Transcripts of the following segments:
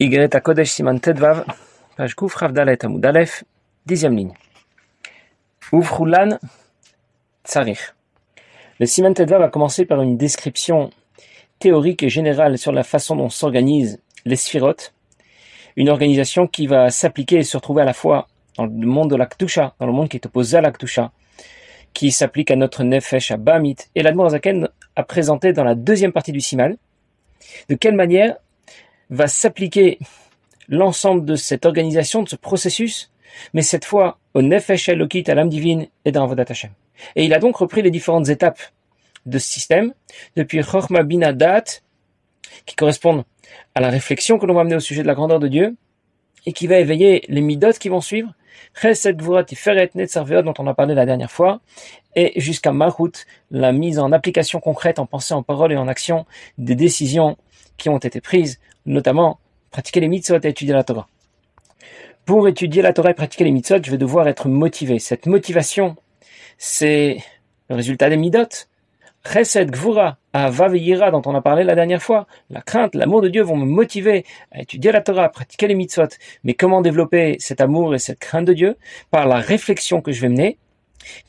Ygreta Kodesh Siman Tedvav, page Kouf Ravdalet Amud dixième ligne. Ouvrulan Tsarich. Le Siman Tedvav a commencé par une description théorique et générale sur la façon dont s'organisent les sphirotes, une organisation qui va s'appliquer et se retrouver à la fois dans le monde de l'Aktusha, dans le monde qui est opposé à l'Aktusha, qui s'applique à notre Nefesh, à Bamit, et l'Admorazaken a présenté dans la deuxième partie du Siman, de quelle manière va s'appliquer l'ensemble de cette organisation, de ce processus, mais cette fois au Nefesh Elokit, à l'âme divine et dans Avodat Hashem. Et il a donc repris les différentes étapes de ce système, depuis Chorma binadat, qui correspondent à la réflexion que l'on va amener au sujet de la grandeur de Dieu, et qui va éveiller les midot qui vont suivre, Chesed Vurat et Feret sarveot, dont on a parlé la dernière fois, et jusqu'à mahout, la mise en application concrète en pensée, en parole et en action des décisions qui ont été prises notamment pratiquer les mitzvot et étudier la Torah. Pour étudier la Torah et pratiquer les mitzvot, je vais devoir être motivé. Cette motivation, c'est le résultat des midot. Chesed, Gvura, Ahava dont on a parlé la dernière fois. La crainte, l'amour de Dieu vont me motiver à étudier la Torah, à pratiquer les mitzvot. Mais comment développer cet amour et cette crainte de Dieu Par la réflexion que je vais mener,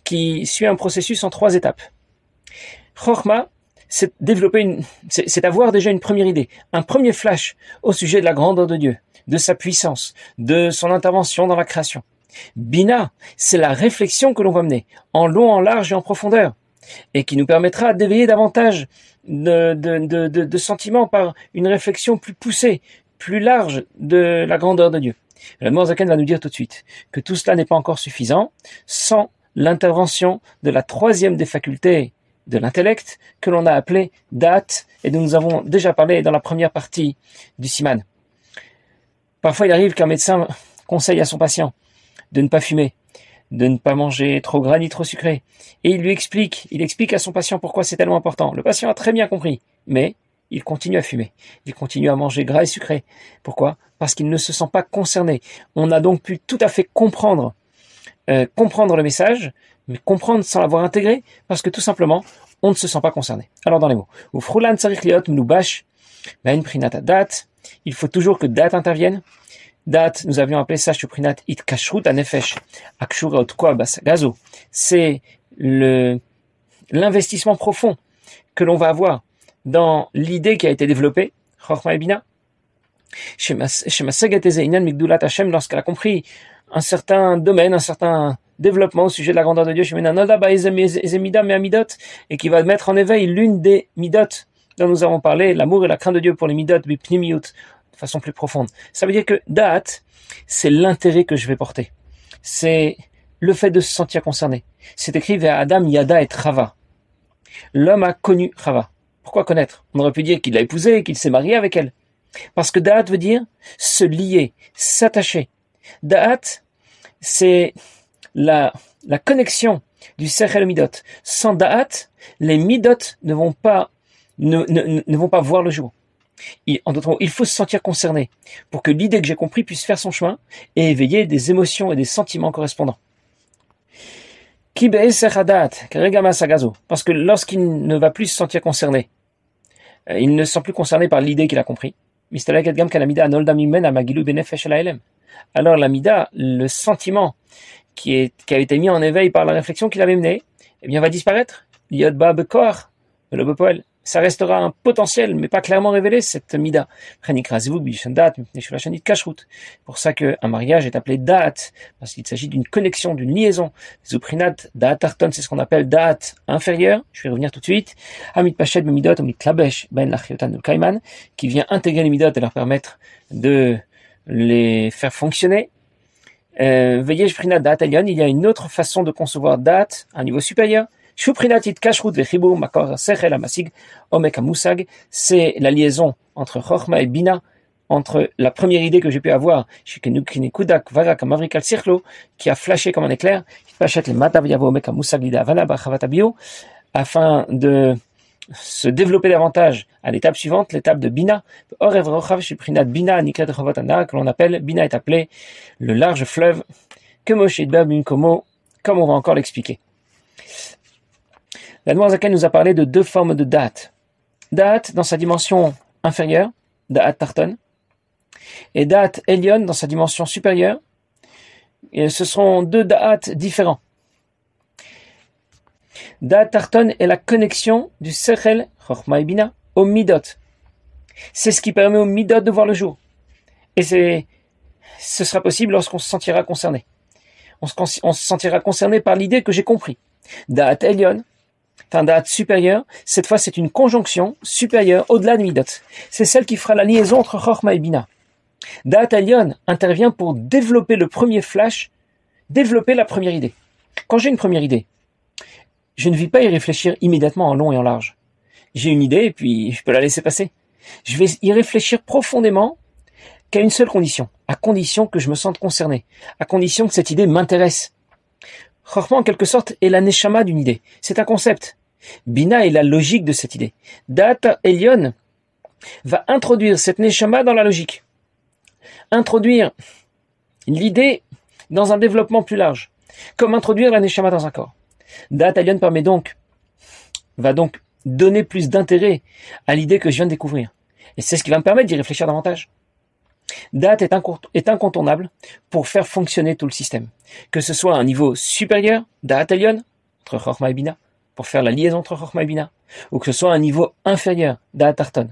qui suit un processus en trois étapes. Chorma, c'est développer c'est avoir déjà une première idée, un premier flash au sujet de la grandeur de Dieu, de sa puissance, de son intervention dans la création. Bina, c'est la réflexion que l'on va mener, en long, en large et en profondeur, et qui nous permettra d'éveiller davantage de, de, de, de, sentiments par une réflexion plus poussée, plus large de la grandeur de Dieu. La euh, Zaken va nous dire tout de suite que tout cela n'est pas encore suffisant sans l'intervention de la troisième des facultés de l'intellect que l'on a appelé date et dont nous avons déjà parlé dans la première partie du siman. Parfois, il arrive qu'un médecin conseille à son patient de ne pas fumer, de ne pas manger trop gras ni trop sucré. Et il lui explique, il explique à son patient pourquoi c'est tellement important. Le patient a très bien compris, mais il continue à fumer, il continue à manger gras et sucré. Pourquoi Parce qu'il ne se sent pas concerné. On a donc pu tout à fait comprendre euh, comprendre le message, mais comprendre sans l'avoir intégré, parce que tout simplement, on ne se sent pas concerné. Alors dans les mots, ou date, il faut toujours que date intervienne. Date, nous avions appelé ça it anefesh, C'est le, l'investissement profond que l'on va avoir dans l'idée qui a été développée, Chorma lorsqu'elle a compris un certain domaine, un certain développement au sujet de la grandeur de Dieu chez et qui va mettre en éveil l'une des midot dont nous avons parlé, l'amour et la crainte de Dieu pour les Midot, mais de façon plus profonde. Ça veut dire que Da'at c'est l'intérêt que je vais porter. C'est le fait de se sentir concerné. C'est écrit vers Adam, Yada et Rava. L'homme a connu Rava. Pourquoi connaître On aurait pu dire qu'il l'a épousée, qu'il s'est marié avec elle. Parce que Da'at veut dire se lier, s'attacher, Da'at, c'est la, la connexion du Sechel le Midot. Sans Da'at, les Midot ne vont pas, ne, ne, vont pas voir le jour. en d'autres mots, il faut se sentir concerné pour que l'idée que j'ai compris puisse faire son chemin et éveiller des émotions et des sentiments correspondants. Parce que lorsqu'il ne va plus se sentir concerné, euh, il ne se sent plus concerné par l'idée qu'il a compris alors l'amida, le sentiment qui, est, a été mis en éveil par la réflexion qu'il avait menée, eh bien, va disparaître. Ça restera un potentiel, mais pas clairement révélé, cette mida. Pour ça qu'un mariage est appelé date, parce qu'il s'agit d'une connexion, d'une liaison. Zuprinat, arton, c'est ce qu'on appelle date inférieur. Je vais revenir tout de suite. Amit pachet, amit klabesh, ben lachiotan kaiman, qui vient intégrer les et leur permettre de les faire fonctionner. Euh, veillez prina dat alion. Il y a une autre façon de concevoir dat un niveau supérieur. Je Shuprinatit kashrut vechibou makor sechel amasig omek amusag. C'est la liaison entre chokma et bina, entre la première idée que j'ai pu avoir, shikenukinikudak varak amavrikal sirklo, qui a flashé comme un éclair, qui pachet le matav yavo omek amusag lida avana bachavatabio, afin de se développer davantage à l'étape suivante, l'étape de Bina. Bina que l'on appelle, Bina est appelé le large fleuve que comme on va encore l'expliquer. La Noirzakan nous a parlé de deux formes de date. Date dans sa dimension inférieure, date tarton, et date Elion dans sa dimension supérieure. Et ce sont deux dates différents. Da'at Tarton est la connexion du Sechel, Chochma et Bina, au Midot. C'est ce qui permet au Midot de voir le jour. Et c'est, ce sera possible lorsqu'on se sentira concerné. On se, sentira concerné par l'idée que j'ai compris. Da'at Elion, enfin Da'at supérieur, cette fois c'est une conjonction supérieure au-delà du Midot. C'est celle qui fera la liaison entre Chochma et Bina. Da'at Elion intervient pour développer le premier flash, développer la première idée. Quand j'ai une première idée, je ne vais pas y réfléchir immédiatement en long et en large. J'ai une idée et puis je peux la laisser passer. Je vais y réfléchir profondément qu'à une seule condition, à condition que je me sente concerné, à condition que cette idée m'intéresse. Rarement, en quelque sorte, est la neshama d'une idée. C'est un concept. Bina est la logique de cette idée. Data Elion va introduire cette neshama dans la logique. Introduire l'idée dans un développement plus large. Comme introduire la neshama dans un corps. Dataion permet donc, va donc donner plus d'intérêt à l'idée que je viens de découvrir. Et c'est ce qui va me permettre d'y réfléchir davantage. Data est, incontournable pour faire fonctionner tout le système. Que ce soit à un niveau supérieur, Lion, entre Chorma et Bina, pour faire la liaison entre Chorma et Bina, ou que ce soit à un niveau inférieur, d'Atarton,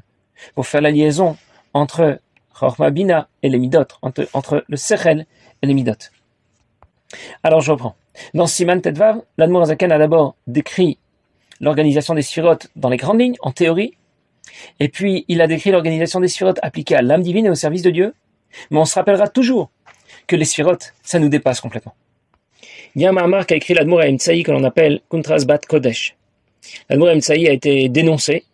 pour faire la liaison entre Chorma Bina et les Midot, entre, le Sechel et les Midot. Alors je reprends. Dans Siman Tedvav, l'Admour Azaken a d'abord décrit l'organisation des sphirotes dans les grandes lignes, en théorie, et puis il a décrit l'organisation des sphirotes appliquée à l'âme divine et au service de Dieu. Mais on se rappellera toujours que les sphirotes, ça nous dépasse complètement. Il a écrit l'Admour Aimtsai que l'on appelle Kuntras Bat Kodesh. L'Admour Aimtsai a été dénoncé.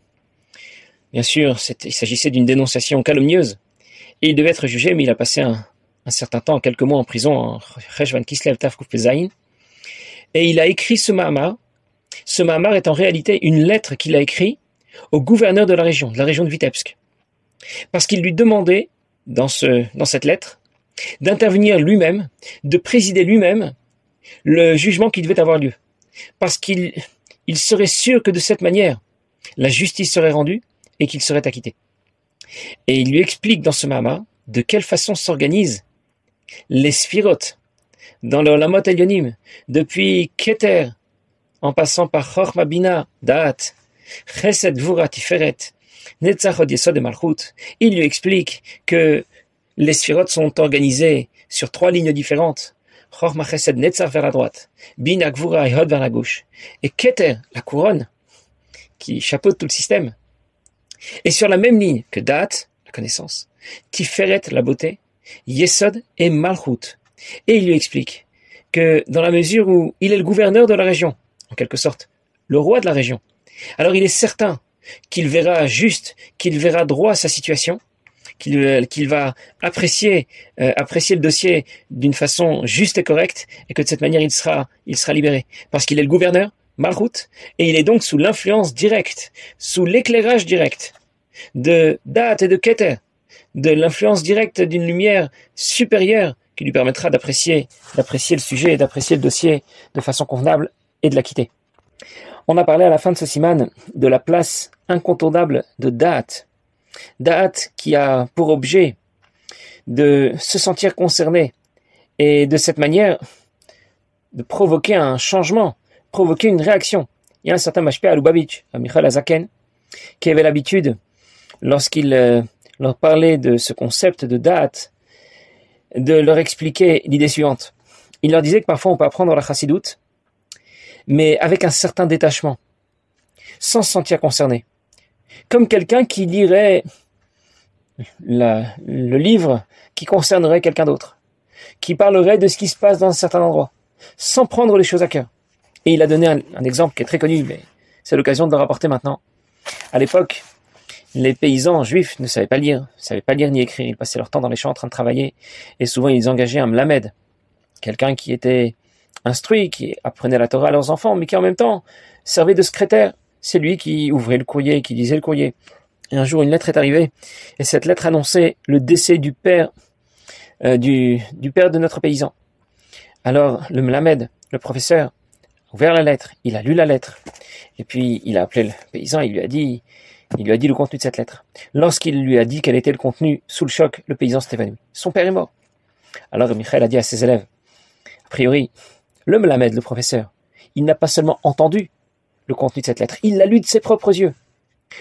Bien sûr, il s'agissait d'une dénonciation calomnieuse. Et il devait être jugé, mais il a passé un, certain temps, quelques mois en prison en Rejvan Kislev Tafkouf et il a écrit ce Mahamar. Ce Mahamar est en réalité une lettre qu'il a écrite au gouverneur de la région, de la région de Vitebsk. Parce qu'il lui demandait, dans, ce, dans cette lettre, d'intervenir lui-même, de présider lui-même le jugement qui devait avoir lieu. Parce qu'il il serait sûr que de cette manière, la justice serait rendue et qu'il serait acquitté. Et il lui explique dans ce Mahamar de quelle façon s'organisent les sphirotes, dans le Olamot Elyonim, depuis Keter, en passant par Chorma Bina, Da'at, Chesed Vura Tiferet, Netzach Yesod et Malchut, il lui explique que les sphérotes sont organisées sur trois lignes différentes. Chorma Chesed Netzach vers la droite, Bina Gvura et Hod vers la gauche, et Keter, la couronne, qui chapeaute tout le système. Et sur la même ligne que Da'at, la connaissance, Tiferet, la beauté, Yesod et Malchut, et il lui explique que dans la mesure où il est le gouverneur de la région, en quelque sorte, le roi de la région, alors il est certain qu'il verra juste, qu'il verra droit à sa situation, qu'il euh, va apprécier, euh, apprécier le dossier d'une façon juste et correcte, et que de cette manière il sera, libéré, parce qu'il est le gouverneur, Malchut, et il est donc sous l'influence directe, sous l'éclairage direct de Date et de Keter, de l'influence directe d'une lumière supérieure qui lui permettra d'apprécier, d'apprécier le sujet et d'apprécier le dossier de façon convenable et de l'acquitter. On a parlé à la fin de ce siman de la place incontournable de Date. Date qui a pour objet de se sentir concerné et de cette manière de provoquer un changement, provoquer une réaction. Il y a un certain Mashpé à Lubavitch, à Azaken, qui avait l'habitude, lorsqu'il euh, leur parlait de ce concept de date de leur expliquer l'idée suivante. Il leur disait que parfois on peut apprendre la chassidoute, mais avec un certain détachement, sans se sentir concerné. Comme quelqu'un qui lirait le livre qui concernerait quelqu'un d'autre, qui parlerait de ce qui se passe dans un certain endroit, sans prendre les choses à cœur. Et il a donné un exemple qui est très connu, mais c'est l'occasion de le rapporter maintenant. À l'époque, les paysans juifs ne savaient pas lire, ne savaient pas lire ni écrire. Ils passaient leur temps dans les champs en train de travailler. Et souvent, ils engageaient un mlamed, quelqu'un qui était instruit, qui apprenait la Torah à leurs enfants, mais qui en même temps servait de secrétaire. C'est lui qui ouvrait le courrier qui lisait le courrier. Et un jour, une lettre est arrivée, et cette lettre annonçait le décès du père, euh, du, du père de notre paysan. Alors, le Mlamed, le professeur, a ouvert la lettre, il a lu la lettre, et puis il a appelé le paysan, il lui a dit, il lui a dit le contenu de cette lettre. Lorsqu'il lui a dit quel était le contenu, sous le choc, le paysan s'est évanoui. Son père est mort. Alors Michel a dit à ses élèves, a priori, le Melamed, le professeur, il n'a pas seulement entendu le contenu de cette lettre, il l'a lu de ses propres yeux.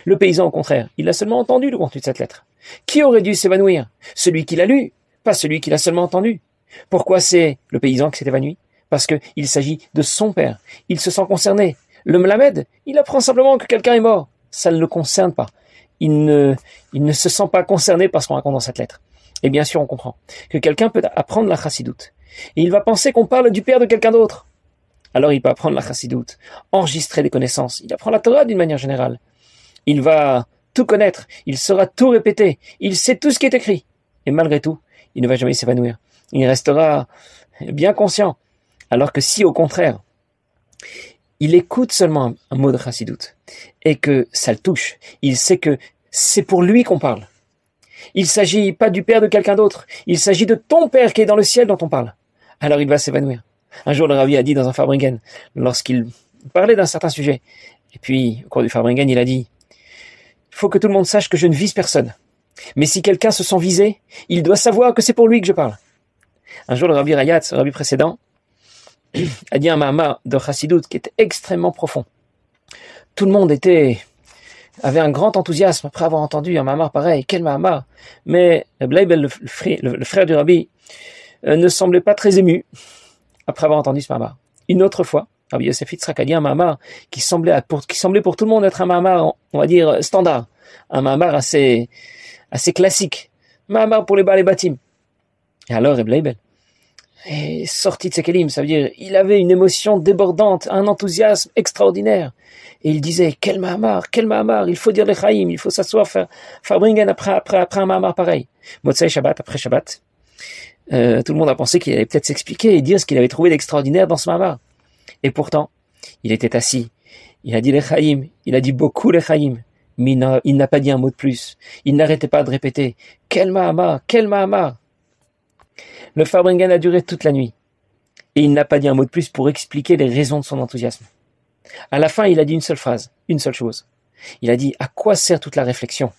Le paysan, au contraire, il a seulement entendu le contenu de cette lettre. Qui aurait dû s'évanouir Celui qui l'a lu, pas celui qui l'a seulement entendu. Pourquoi c'est le paysan qui s'est évanoui Parce qu'il s'agit de son père. Il se sent concerné. Le Melamed, il apprend simplement que quelqu'un est mort ça ne le concerne pas. Il ne, il ne se sent pas concerné par ce qu'on raconte dans cette lettre. Et bien sûr, on comprend que quelqu'un peut apprendre la chassidoute. Et il va penser qu'on parle du père de quelqu'un d'autre. Alors il peut apprendre la chassidoute, enregistrer des connaissances. Il apprend la Torah d'une manière générale. Il va tout connaître, il saura tout répéter, il sait tout ce qui est écrit. Et malgré tout, il ne va jamais s'évanouir. Il restera bien conscient. Alors que si, au contraire, il écoute seulement un, mot de doute et que ça le touche. Il sait que c'est pour lui qu'on parle. Il s'agit pas du père de quelqu'un d'autre. Il s'agit de ton père qui est dans le ciel dont on parle. Alors il va s'évanouir. Un jour, le rabbi a dit dans un Fabringen, lorsqu'il parlait d'un certain sujet, et puis au cours du Fabringen, il a dit, il faut que tout le monde sache que je ne vise personne. Mais si quelqu'un se sent visé, il doit savoir que c'est pour lui que je parle. Un jour, le Rabbi Rayat, le Rabbi précédent, a dit un Mahama de Chassidut qui était extrêmement profond. Tout le monde était avait un grand enthousiasme après avoir entendu un Mahamar pareil, quel Mahamar Mais le Blaibel, le, frère du Rabbi, euh, ne semblait pas très ému après avoir entendu ce Mahamar. Une autre fois, Rabbi Yosef Yitzhak a dit un Mahamar qui semblait, pour, qui semblait pour tout le monde être un Mahamar, on, va dire, euh, standard, un Mahamar assez, assez classique, Mahamar pour les bas et bâtiments. Et alors, Eblaibel et sorti de ses kélims, ça veut dire il avait une émotion débordante, un enthousiasme extraordinaire. Et il disait, quel Mahamar, quel Mahamar, il faut dire les raïm, il faut s'asseoir, faire, faire bringen après, après, après un Mahamar pareil. Motsai Shabbat, après Shabbat, euh, tout le monde a pensé qu'il allait peut-être s'expliquer et dire ce qu'il avait trouvé d'extraordinaire dans ce Mahamar. Et pourtant, il était assis, il a dit les raïm. il a dit beaucoup les raïm. mais il n'a pas dit un mot de plus. Il n'arrêtait pas de répéter, quel Mahamar, quel Mahamar. Le farbringen a duré toute la nuit. Et il n'a pas dit un mot de plus pour expliquer les raisons de son enthousiasme. À la fin, il a dit une seule phrase, une seule chose. Il a dit à quoi sert toute la réflexion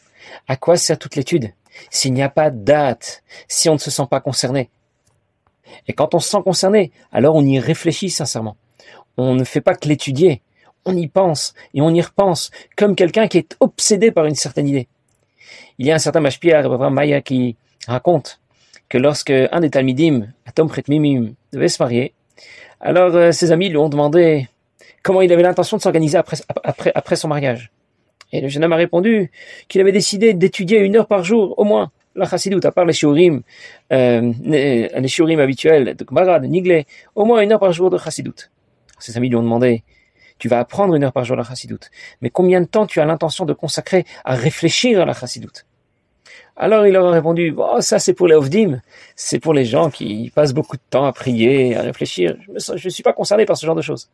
À quoi sert toute l'étude S'il n'y a pas date, si on ne se sent pas concerné. Et quand on se sent concerné, alors on y réfléchit sincèrement. On ne fait pas que l'étudier, on y pense et on y repense, comme quelqu'un qui est obsédé par une certaine idée. Il y a un certain Mashpia Maya, qui raconte que lorsque un des Talmidim, Atom Mimim, devait se marier, alors euh, ses amis lui ont demandé comment il avait l'intention de s'organiser après, après, après son mariage. Et le jeune homme a répondu qu'il avait décidé d'étudier une heure par jour, au moins, la chassidoute, à part les shiurim, euh, euh, les shiurim habituels de de au moins une heure par jour de chassidoute. Ses amis lui ont demandé, tu vas apprendre une heure par jour la chassidoute, mais combien de temps tu as l'intention de consacrer à réfléchir à la chassidoute alors il leur a répondu, oh, ça c'est pour les ofdim, c'est pour les gens qui passent beaucoup de temps à prier, à réfléchir, je ne suis pas concerné par ce genre de choses.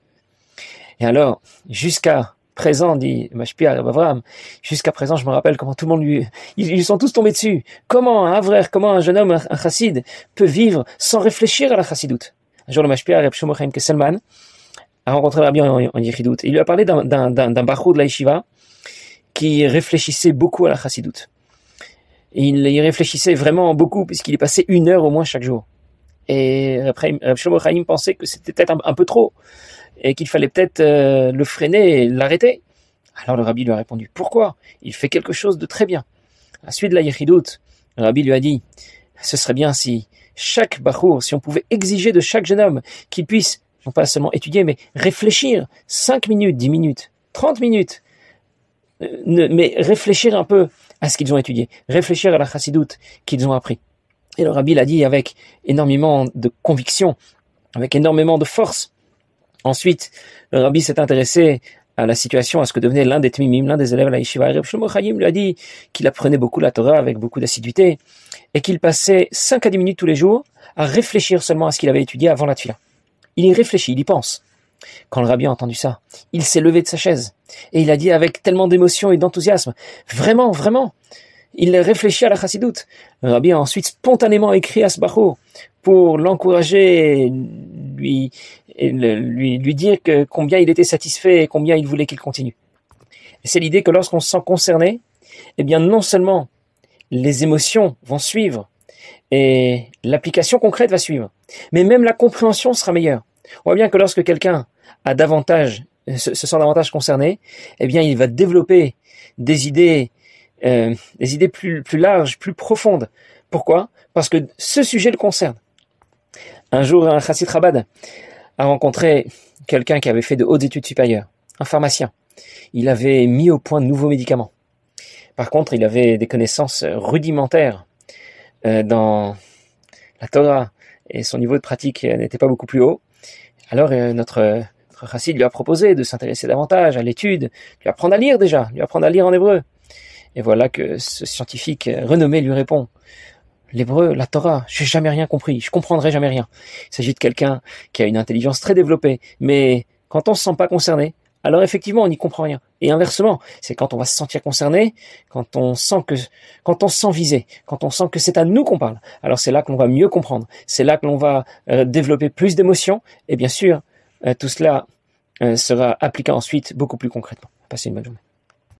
Et alors, jusqu'à présent, dit Mashpia Abraham, jusqu'à présent, je me rappelle comment tout le monde lui, ils, sont tous tombés dessus. Comment un avraire, comment un jeune homme, un, chassid, peut vivre sans réfléchir à la chassidoute? Un jour, le Mashpia, Reb Kesselman, a rencontré Rabbi en, en, Il lui a parlé d'un, d'un, d'un, de la yeshiva qui réfléchissait beaucoup à la chassidoute il y réfléchissait vraiment beaucoup, puisqu'il y passait une heure au moins chaque jour. Et après, Shlomo pensait que c'était peut-être un, peu trop, et qu'il fallait peut-être euh, le freiner et l'arrêter. Alors le rabbi lui a répondu, pourquoi Il fait quelque chose de très bien. À la suite de la Yechidout, le rabbi lui a dit, ce serait bien si chaque Bachour, si on pouvait exiger de chaque jeune homme qu'il puisse, non pas seulement étudier, mais réfléchir 5 minutes, 10 minutes, 30 minutes, mais réfléchir un peu à ce qu'ils ont étudié, réfléchir à la chassidoute qu'ils ont appris. Et le rabbi l'a dit avec énormément de conviction, avec énormément de force. Ensuite, le rabbi s'est intéressé à la situation, à ce que devenait l'un des Tmimim, l'un des élèves de la Yeshiva. lui a dit qu'il apprenait beaucoup la Torah avec beaucoup d'assiduité et qu'il passait 5 à 10 minutes tous les jours à réfléchir seulement à ce qu'il avait étudié avant la Tfila. Il y réfléchit, il y pense. Quand le rabbi a entendu ça, il s'est levé de sa chaise et il a dit avec tellement d'émotion et d'enthousiasme, vraiment, vraiment. Il réfléchit à la chassidoute. Le rabbi a ensuite spontanément écrit à Sbarro pour l'encourager, lui, lui, dire combien il était satisfait et combien il voulait qu'il continue. C'est l'idée que lorsqu'on se sent concerné, eh bien non seulement les émotions vont suivre et l'application concrète va suivre, mais même la compréhension sera meilleure. On voit bien que lorsque quelqu'un a davantage, euh, se, sent davantage concerné, eh bien, il va développer des idées, euh, des idées plus, larges, plus profondes. Pourquoi Parce que ce sujet le concerne. Un jour, un chassid Rabad a rencontré quelqu'un qui avait fait de hautes études supérieures, un pharmacien. Il avait mis au point de nouveaux médicaments. Par contre, il avait des connaissances rudimentaires euh, dans la Torah et son niveau de pratique n'était pas beaucoup plus haut. Alors euh, notre, euh, notre lui a proposé de s'intéresser davantage à l'étude, lui apprendre à lire déjà, lui apprendre à lire en hébreu. Et voilà que ce scientifique euh, renommé lui répond l'hébreu, la Torah, j'ai jamais rien compris, je comprendrai jamais rien. Il s'agit de quelqu'un qui a une intelligence très développée, mais quand on se sent pas concerné, alors effectivement, on n'y comprend rien. Et inversement, c'est quand on va se sentir concerné, quand on sent que, quand on sent quand on sent que c'est à nous qu'on parle. Alors c'est là qu'on va mieux comprendre, c'est là que l'on va euh, développer plus d'émotions. Et bien sûr, euh, tout cela euh, sera appliqué ensuite beaucoup plus concrètement. Passez une bonne journée.